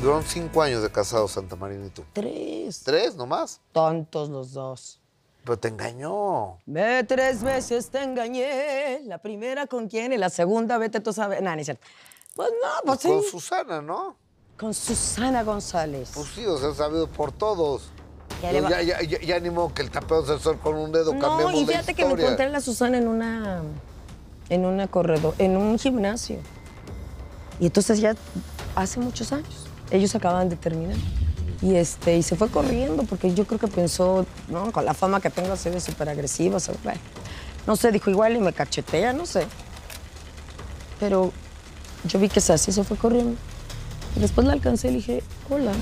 Duraron cinco años de casado, Santa Marina y tú. Tres. ¿Tres nomás? Tontos los dos. Pero te engañó. Ve tres veces te engañé. La primera con quién y la segunda vete tú sabes. Nada, ni cierto. Pues no, pues, pues sí. Con Susana, ¿no? Con Susana González. Pues sí, o sea, sabido por todos. Ya, animó que el tapeo se sol con un dedo No, y fíjate que me encontré a la Susana en una. en una corredor, en un gimnasio. Y entonces ya hace muchos años ellos acababan de terminar. Y, este, y se fue corriendo porque yo creo que pensó, no, con la fama que tengo se ve súper agresiva, no sé, dijo igual y me cachetea, no sé. Pero yo vi que se así se fue corriendo. después la alcancé y le dije, hola.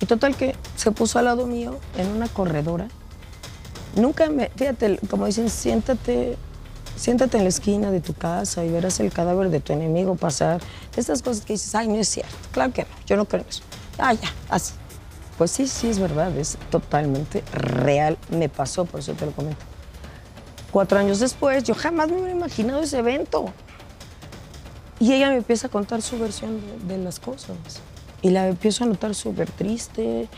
Y total que se puso al lado mío en una corredora. Nunca me, fíjate, como dicen, siéntate Siéntate en la esquina de tu casa y verás el cadáver de tu enemigo pasar. Estas cosas que dices, ay, no es cierto. Claro que no, yo no creo en eso. Ah, ya, así. Pues sí, sí, es verdad, es totalmente real. Me pasó, por eso te lo comento. Cuatro años después, yo jamás me hubiera imaginado ese evento. Y ella me empieza a contar su versión de, las cosas. Y la empiezo a notar súper triste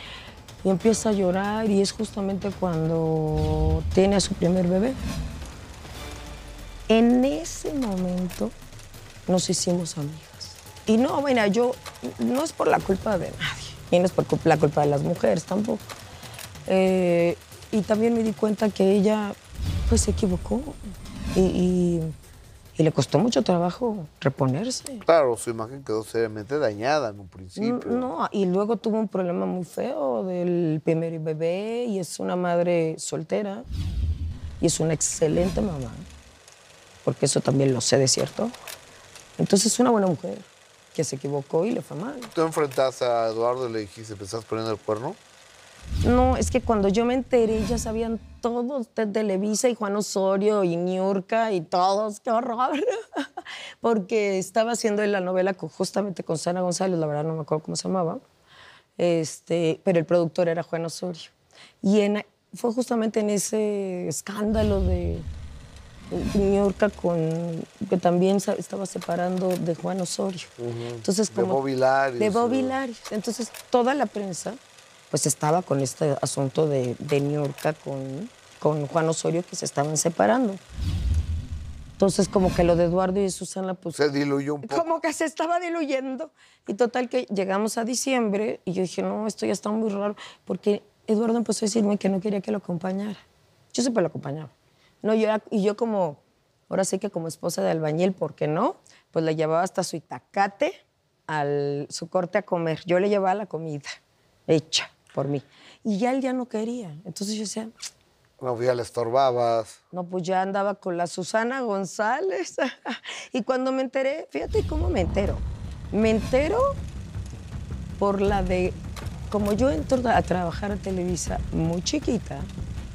y empieza a llorar y es justamente cuando tiene a su primer bebé. En ese momento nos hicimos amigas. Y no, bueno, yo no es por la culpa de nadie, y no es por la culpa de las mujeres tampoco. Eh, y también me di cuenta que ella pues se equivocó y, le costó mucho trabajo reponerse. Claro, su imagen quedó seriamente dañada en un principio. no, y luego tuvo un problema muy feo del primer bebé y es una madre soltera y es una excelente mamá porque eso también lo sé de cierto. Entonces, una buena mujer que se equivocó y le fue mal. ¿Tú enfrentaste a Eduardo y le dijiste, estás poniendo el cuerno? No, es que cuando yo me enteré ya sabían todos de Televisa y Juan Osorio y Niurka y todos, qué horror. Porque estaba haciendo la novela justamente con Sara González, la verdad no me acuerdo cómo se llamaba, este, pero el productor era Juan Osorio. Y fue justamente en ese escándalo de Niurka con que también estaba separando de Juan Osorio. Entonces de Bobby De eh. Entonces toda la prensa pues estaba con este asunto de, Niorca con, con Juan Osorio que se estaban separando. Entonces, como que lo de Eduardo y Susana, pues. Se diluyó un poco. Como que se estaba diluyendo. Y total, que llegamos a diciembre y yo dije, no, esto ya está muy raro, porque Eduardo empezó a decirme que no quería que lo acompañara. Yo siempre lo acompañaba. No, yo, y yo como, ahora sí que como esposa de albañil, ¿por qué no? Pues la llevaba hasta su itacate, al, su corte a comer. Yo le llevaba la comida hecha por mí. Y ya él ya no quería. Entonces yo decía... No, pues ya le estorbabas. No, pues ya andaba con la Susana González. y cuando me enteré, fíjate cómo me entero. Me entero por la de... Como yo entro a trabajar a Televisa muy chiquita,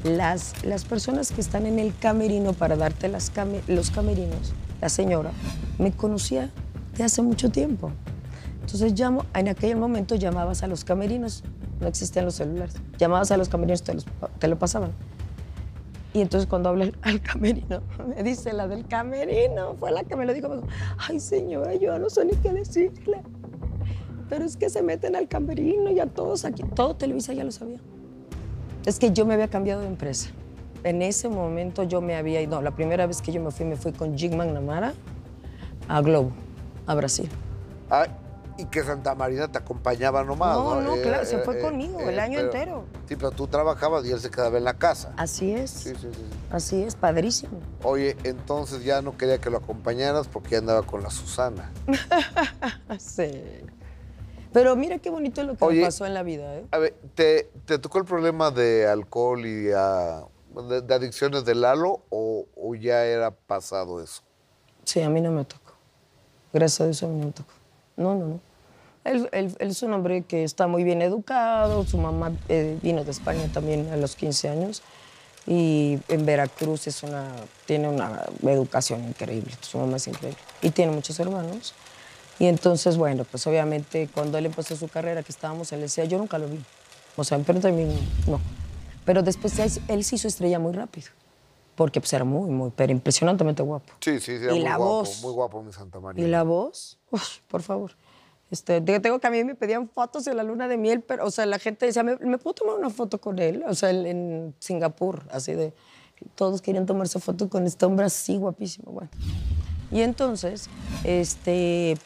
las, las personas que están en el camerino para darte las los camerinos, la señora, me conocía de hace mucho tiempo. Entonces llamo, en aquel momento llamabas a los camerinos, no existían los celulares, llamabas a los camerinos, te, te lo pasaban. Y entonces cuando hablé al camerino, me dice la del camerino, fue la que me lo dijo, me dijo, ay señora, yo no sé ni qué decirle, pero es que se meten al camerino y a todos aquí, todo Televisa ya lo sabía. Es que yo me había cambiado de empresa. En ese momento yo me había ido, no, la primera vez que yo me fui, me fui con Jim Namara a Globo, a Brasil. Ah, y que Santa Marina te acompañaba nomás. No, no, claro, eh, se fue eh, conmigo eh, el año entero. Sí, pero tú trabajabas y él se quedaba en la casa. Así es. Sí, sí, sí, Así es, padrísimo. Oye, entonces ya no quería que lo acompañaras porque andaba con la Susana. sí. Pero mira qué bonito lo que pasó en la vida. ¿eh? A ver, ¿te, ¿te, tocó el problema de alcohol y de, adicciones de Lalo o, o, ya era pasado eso? Sí, a mí no me tocó. Gracias a Dios a mí no me tocó. No, no, no. Él, él, él es un hombre que está muy bien educado, su mamá eh, vino de España también a los 15 años y en Veracruz es una, tiene una educación increíble, su mamá es increíble y tiene muchos hermanos. Y entonces, bueno, pues obviamente cuando él empezó su carrera, que estábamos en decía yo nunca lo vi. O sea, pero también no. Pero después él se hizo estrella muy rápido. Porque pues era muy, muy, pero impresionantemente guapo. Sí, sí, sí. Era y muy la guapo, voz. Muy guapo, mi Santa María. Y la voz, por favor. Este, tengo que a mí me pedían fotos de la luna de miel, pero, o sea, la gente decía, ¿me, puedo tomar una foto con él? O sea, en Singapur, así de. Todos querían tomarse foto con este hombre así guapísimo, bueno. Y entonces, este,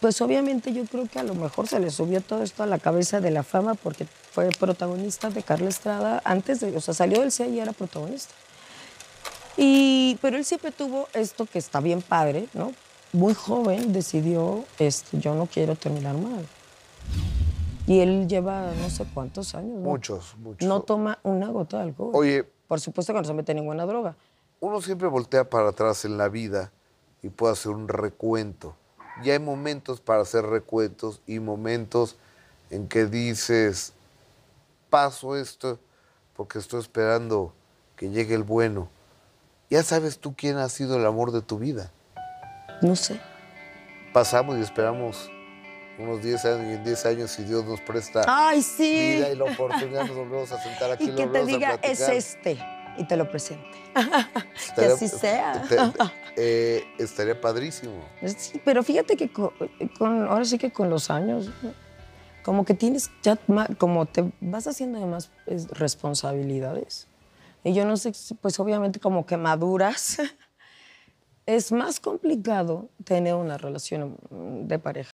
pues obviamente yo creo que a lo mejor se le subió todo esto a la cabeza de la fama porque fue protagonista de Carla Estrada antes de, o sea, salió del CIA y era protagonista. Y, pero él siempre tuvo esto que está bien padre, ¿no? Muy joven decidió, este, yo no quiero terminar mal. Y él lleva no sé cuántos años. Muchos, muchos. No toma una gota de alcohol. Oye. Por supuesto que no se mete ninguna droga. Uno siempre voltea para atrás en la vida y puedo hacer un recuento. Ya hay momentos para hacer recuentos y momentos en que dices, paso esto porque estoy esperando que llegue el bueno. Ya sabes tú quién ha sido el amor de tu vida. No sé. Pasamos y esperamos unos 10 años y en 10 años si Dios nos presta vida y la oportunidad nos volvemos a sentar aquí. Y que te diga, es este y te lo presente. que así sea. Eh, estaría padrísimo. pero fíjate que ahora sí que con los años, como que tienes, ya, como te vas haciendo de más responsabilidades. Y yo no sé, pues obviamente como que maduras. Es más complicado tener una relación de pareja.